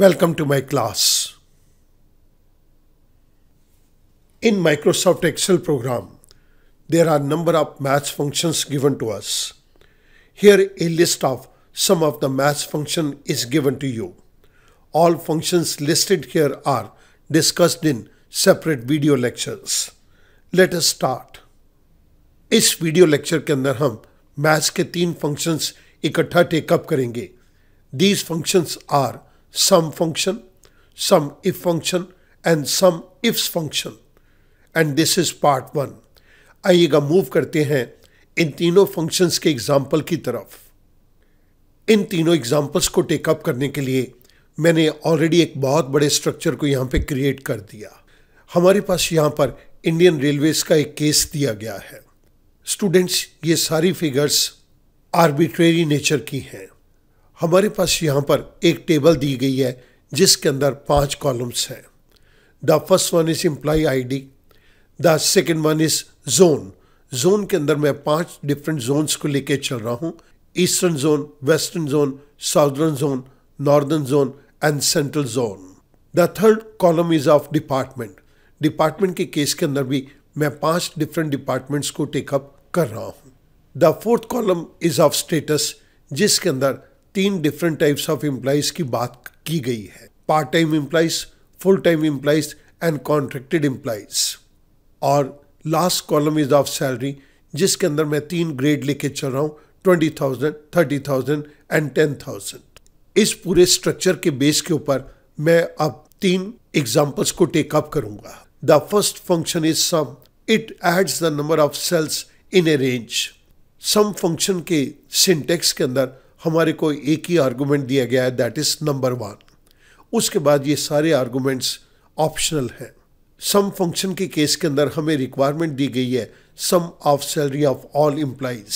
Welcome to my class. In Microsoft Excel program, there are number of math functions given to us. Here a list of some of the math function is given to you. All functions listed here are discussed in separate video lectures. Let us start. इस video lecture के अंदर हम maths के तीन functions इकट्ठा take up करेंगे these functions are some function, some if function and some ifs function. And this is part one आइएगा move करते हैं इन तीनों functions के example की तरफ इन तीनों examples को take up करने के लिए मैंने already एक बहुत बड़े structure को यहाँ पे create कर दिया हमारे पास यहाँ पर Indian Railways का एक case दिया गया है Students, ये सारी figures arbitrary nature की हैं हमारे पास यहाँ पर एक टेबल दी गई है जिसके अंदर पांच कॉलम्स हैं the first one is I ID the second one is zone zone के अंदर मैं पांच डिफरेंट जोन्स को लेके चल रहा हूँ eastern zone western zone southern zone northern zone and central zone the third column is of department department के केस के अंदर भी मैं पांच डिफरेंट डिपार्टमेंट्स को टेकअप कर रहा हूँ the fourth column is of status जिसके अंदर तीन डिफरेंट टाइप्स ऑफ एम्प्लाइज की बात की गई है part time employees full time employees and contracted employees और last column is of salary जिसके अंदर मैं तीन ग्रेड लेके चल रहा हूँ twenty thousand thirty thousand and ten thousand इस पूरे स्ट्रक्चर के बेस के ऊपर मैं अब तीन एग्जाम्पल्स को टेकअप करूंगा the first function is sum it adds the number of cells in a range sum function के सिंटेक्स के अंदर हमारे को एक ही आर्गूमेंट दिया गया है दैट इज़ नंबर वन उसके बाद ये सारे आर्गूमेंट्स ऑप्शनल हैं सम फंक्शन के केस के अंदर हमें रिक्वायरमेंट दी गई है sum of salary of all employees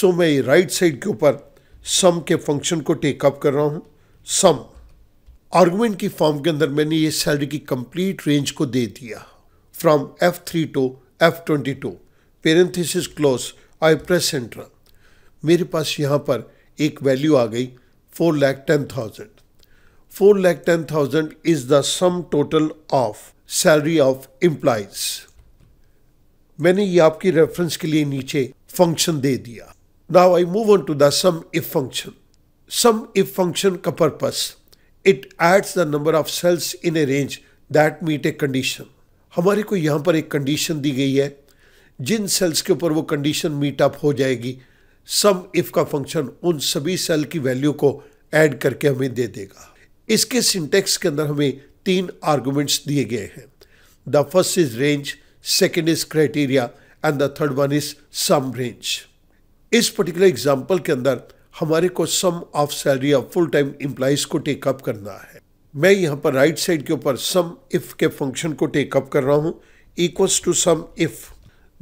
so मैं ये राइट साइड के ऊपर सम के फंक्शन को टेकअप कर रहा हूँ सम आर्गूमेंट की फॉर्म के अंदर मैंने ये सैलरी की कंप्लीट रेंज को दे दिया from F three to F twenty two parenthesis close I press enter मेरे पास यहाँ पर एक वैल्यू आ गई four lakh ten thousand four lakh ten thousand is the sum total of salary of employees मैंने ये आपकी रेफरेंस के लिए नीचे फंक्शन दे दिया now I move on to the sum if function sum if function का purpose it adds the number of cells in a range that meet a condition हमारे को यहां पर एक कंडीशन दी गई है जिन सेल्स के ऊपर वो कंडीशन मीटअप हो जाएगी सम इफ का फंक्शन उन सभी सेल की वैल्यू को ऐड करके हमें दे देगा इसके सिंटेक्स के अंदर हमें तीन आर्गुमेंट्स दिए गए हैं the first is range second is criteria and the third one is sum range इस पर्टिकुलर एग्जाम्पल के अंदर हमारे को sum of salary of full time employees को टेकअप करना है मैं यहाँ पर राइट right साइड के ऊपर सम इफ के फंक्शन को टेकअप कर रहा हूँ equals to sum if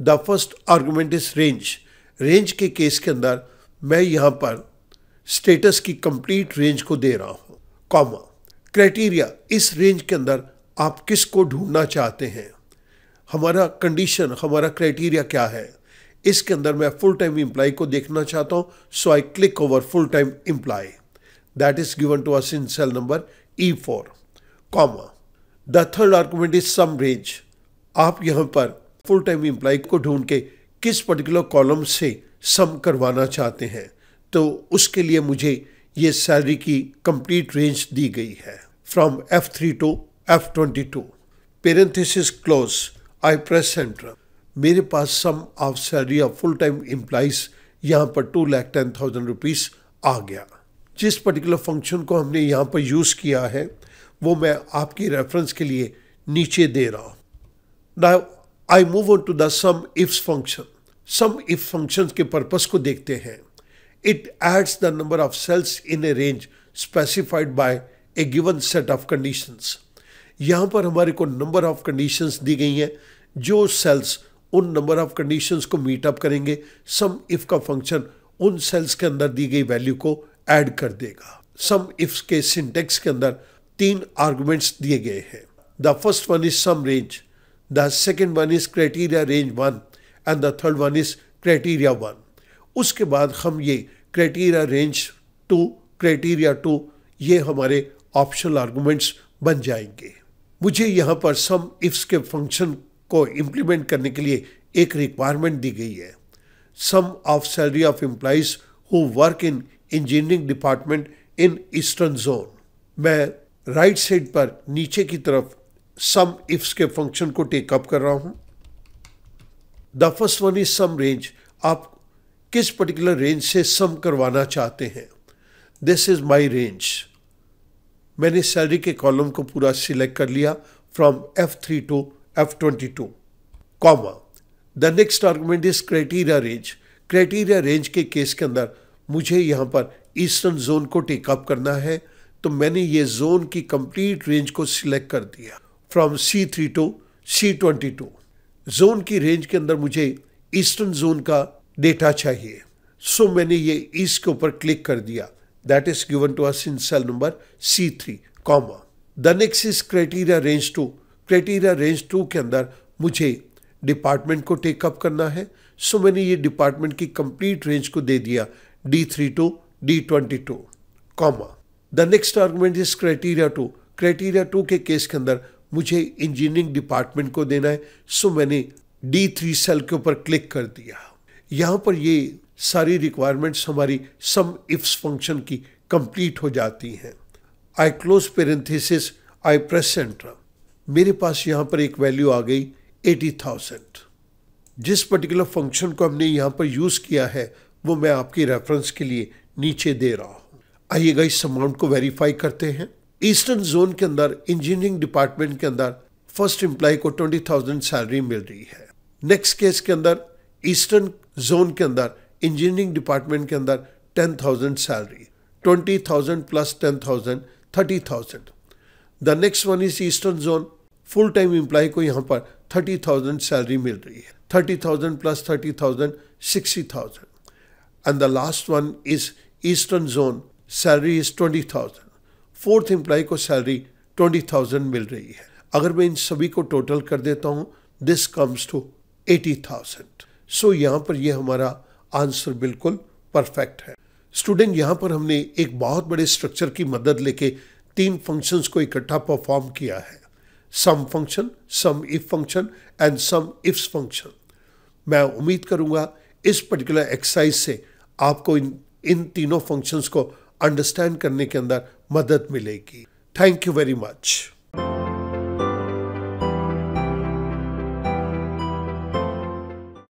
the first argument is range range के केस के अंदर मैं यहाँ पर स्टेटस की कंप्लीट रेंज को दे रहा हूँ कॉमा क्राइटेरिया इस रेंज के अंदर आप किस को ढूंढना चाहते हैं हमारा कंडीशन हमारा क्राइटेरिया क्या है इसके अंदर मैं फुल टाइम एम्प्लॉय को देखना चाहता हूँ so I click over full time employee that is given to us in cell number E four comma the third argument is sum range आप यहाँ पर फुल टाइम एम्प्लॉय को ढूंढ के किस पर्टिकुलर कॉलम से सम करवाना चाहते हैं तो उसके लिए मुझे ये सैलरी की कंप्लीट रेंज दी गई है from F three to F twenty two parenthesis close I press enter मेरे पास sum of salary of full time employees यहाँ पर two lakh ten thousand rupees आ गया जिस पर्टिकुलर फंक्शन को हमने यहाँ पर यूज़ किया है वो मैं आपकी रेफरेंस के लिए नीचे दे रहा हूँ ना I move on to the sum ifs function sum if function के पर्पस को देखते हैं it adds the number of cells in a range specified by a given set of conditions यहाँ पर हमारे को नंबर ऑफ कंडीशंस दी गई हैं जो सेल्स उन नंबर ऑफ कंडीशंस को मीटअप करेंगे सम इफ का फंक्शन उन सेल्स के अंदर दी गई वैल्यू को ऐड कर देगा सम इफ्स के सिंटेक्स के अंदर तीन आर्गुमेंट्स दिए गए हैं the first one is sum range The second one is criteria range one and the third one is criteria one. उसके बाद हम ये criteria range two criteria two ये हमारे optional arguments बन जाएंगे मुझे यहाँ पर सम इफ्स के फंक्शन को इम्प्लीमेंट करने के लिए एक रिक्वायरमेंट दी गई है sum of salary of employees who work in engineering department in eastern zone मैं राइट right साइड पर नीचे की तरफ सम इफ्स के फंक्शन को टेकअप कर रहा हूं the first one is sum range आप किस पर्टिकुलर रेंज से सम करवाना चाहते हैं दिस इज माई रेंज मैंने सैलरी के कॉलम को पूरा सिलेक्ट कर लिया from F three to F twenty two comma the next argument is criteria range criteria range के केस के अंदर मुझे यहाँ पर ईस्टर्न जोन को टेकअप करना है तो मैंने ये जोन की कंप्लीट रेंज को सिलेक्ट कर दिया from C three to C twenty two zone की रेंज के अंदर मुझे ईस्टर्न जोन का डेटा चाहिए सो so, मैंने ये ईस्ट के ऊपर क्लिक कर दिया that is given to us in cell number C three comma the next is criteria range two criteria range two के अंदर मुझे डिपार्टमेंट को टेकअप करना है सो so, मैंने ये डिपार्टमेंट की कंप्लीट रेंज को दे दिया D three to D twenty two comma the next argument is criteria two criteria two के केस के अंदर मुझे इंजीनियरिंग डिपार्टमेंट को देना है सो मैंने डी थ्री सेल के ऊपर क्लिक कर दिया यहाँ पर ये सारी रिक्वायरमेंट्स हमारी सम इफ्स फंक्शन की कंप्लीट हो जाती हैं I close parenthesis I press enter मेरे पास यहाँ पर एक वैल्यू आ गई एटी थाउजेंड जिस पर्टिकुलर फंक्शन को हमने यहाँ पर यूज़ किया है वो मैं आपकी रेफरेंस के लिए नीचे दे रहा हूँ आइएगा इस अमाउंट को वेरीफाई करते हैं ईस्टर्न जोन के अंदर इंजीनियरिंग डिपार्टमेंट के अंदर फर्स्ट एम्प्लॉय को ट्वेंटी थाउजेंड सैलरी मिल रही है नेक्स्ट केस के अंदर ईस्टर्न जोन के अंदर इंजीनियरिंग डिपार्टमेंट के अंदर ten thousand salary twenty thousand plus ten thousand thirty thousand the next one is eastern zone full time employee को यहाँ पर थर्टी थाउजेंड सैलरी मिल रही है thirty thousand plus thirty thousand sixty thousand and the last one is eastern zone salary is twenty thousand fourth employee को salary twenty thousand मिल रही है अगर मैं इन सभी को टोटल कर देता हूँ this comes to eighty thousand so यहाँ पर यह हमारा आंसर बिल्कुल परफेक्ट है स्टूडेंट यहाँ पर हमने एक बहुत बड़े स्ट्रक्चर की मदद लेके तीन फंक्शंस को इकट्ठा परफॉर्म किया है sum function sum if function and sum ifs function मैं उम्मीद करूँगा इस पर्टिकुलर एक्सरसाइज से आपको इन इन तीनों फंक्शंस को अंडरस्टैंड करने के अंदर मदद मिलेगी थैंक यू वेरी मच